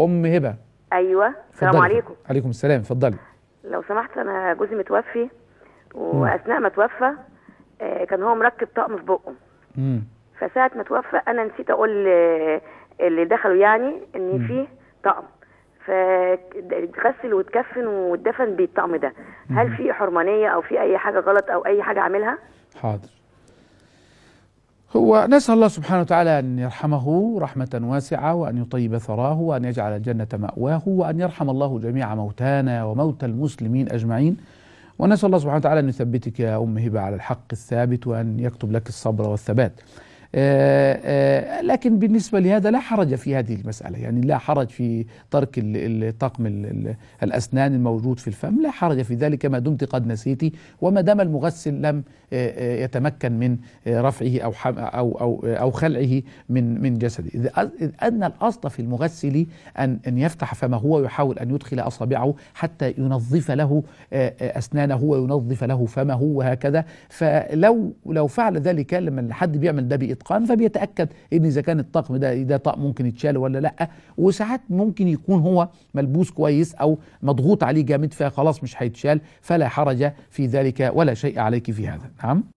ام هبه ايوه السلام عليكم عليكم السلام اتفضلي لو سمحت انا جوزي متوفي واثناء ما توفى آه، كان هو مركب طقم في بقه امم فساعه ما توفى انا نسيت اقول آه، اللي دخلوا يعني ان في طقم فاتغسل واتكفن واتدفن بالطقم ده هل في حرمانيه او في اي حاجه غلط او اي حاجه عاملها حاضر هو نسأل الله سبحانه وتعالى أن يرحمه رحمة واسعة وأن يطيب ثراه وأن يجعل الجنة مأواه وأن يرحم الله جميع موتانا وموتى المسلمين أجمعين ونسأل الله سبحانه وتعالى أن يثبتك يا أم هبة على الحق الثابت وأن يكتب لك الصبر والثبات آه، آه، لكن بالنسبة لهذا لا حرج في هذه المسألة يعني لا حرج في ترك الطقم الأسنان الموجود في الفم لا حرج في ذلك ما دمت قد نسيتي وما دام المغسل لم آه، يتمكن من رفعه أو أو أو أو خلعه من من جسده إذ أن الأصل في المغسل أن أن يفتح فمه ويحاول أن يدخل أصابعه حتى ينظف له أسنانه وينظف له فمه وهكذا فلو لو فعل ذلك لما حد بيعمل ده بإطعام الاتقان فبيتاكد ان اذا كان الطقم ده ده طقم ممكن يتشال ولا لا وساعات ممكن يكون هو ملبوس كويس او مضغوط عليه جامد فخلاص مش هيتشال فلا حرج في ذلك ولا شيء عليك في هذا نعم